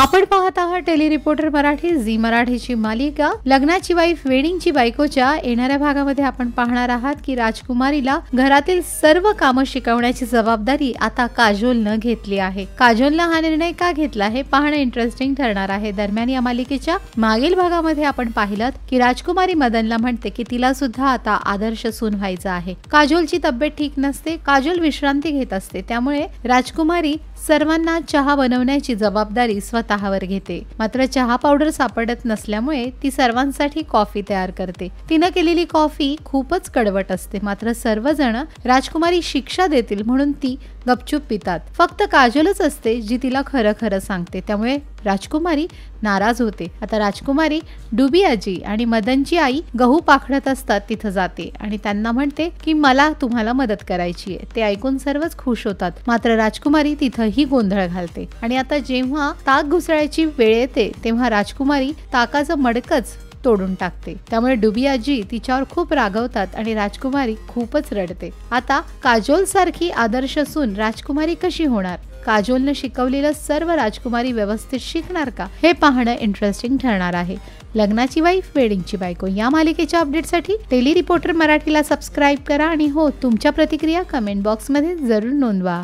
आपण पाहत आहात टेली रिपोर्टर मराठी झी मराठीची मालिका लग्नाची वाईफ वेडिंगची बायकोच्या येणाऱ्या भागामध्ये आपण पाहणार आहात की राजकुमारीला घरातील सर्व काम शिकवण्याची जबाबदारी आता न घेतली आहे काजोलनं हा निर्णय का घेतला हे पाहणं इंटरेस्टिंग ठरणार आहे दरम्यान या मालिकेच्या मागील भागामध्ये आपण पाहिलं की राजकुमारी मदनला म्हणते की तिला सुद्धा आता आदर्श सून व्हायचा आहे काजोलची तब्येत ठीक नसते काजोल विश्रांती घेत असते त्यामुळे राजकुमारी सर्वांना चहा बनवण्याची जबाबदारी स्वतः स्वतःवर घेते मात्र चहा पावडर सापडत नसल्यामुळे ती सर्वांसाठी कॉफी तयार करते तिनं केलेली कॉफी खूपच कडवट असते मात्र सर्वजण राजकुमारी शिक्षा देतील म्हणून ती गपचूप पितात फक्त काजलच असते जी तिला खरं खरं सांगते त्यामुळे राजकुमारी नाराज होते आता राजकुमारी डुबी आजी आणि मदनची आई गहू पाखडत असतात तिथं जाते आणि त्यांना म्हणते की मला तुम्हाला मदत करायची आहे ते ऐकून सर्वच खुश होतात मात्र राजकुमारी तिथंही गोंधळ घालते आणि आता जेव्हा ताक घुसळायची वेळ येते तेव्हा राजकुमारी ताकाचं मडकच तोडून टाकते त्यामुळे डुबी आजी तिच्यावर खूप रागवतात आणि राजकुमारी खूपच रडते आता काजोल सारखी आदर्श असून राजकुमारी कशी होणार काजोलनं शिकवलेलं सर्व राजकुमारी व्यवस्थित शिकणार का हे पाहणं इंटरेस्टिंग ठरणार आहे लग्नाची वाईफ वेडिंगची बायको या मालिकेच्या अपडेटसाठी डेली रिपोर्टर मराठीला सबस्क्राईब करा आणि हो तुमच्या प्रतिक्रिया कमेंट बॉक्समध्ये जरूर नोंदवा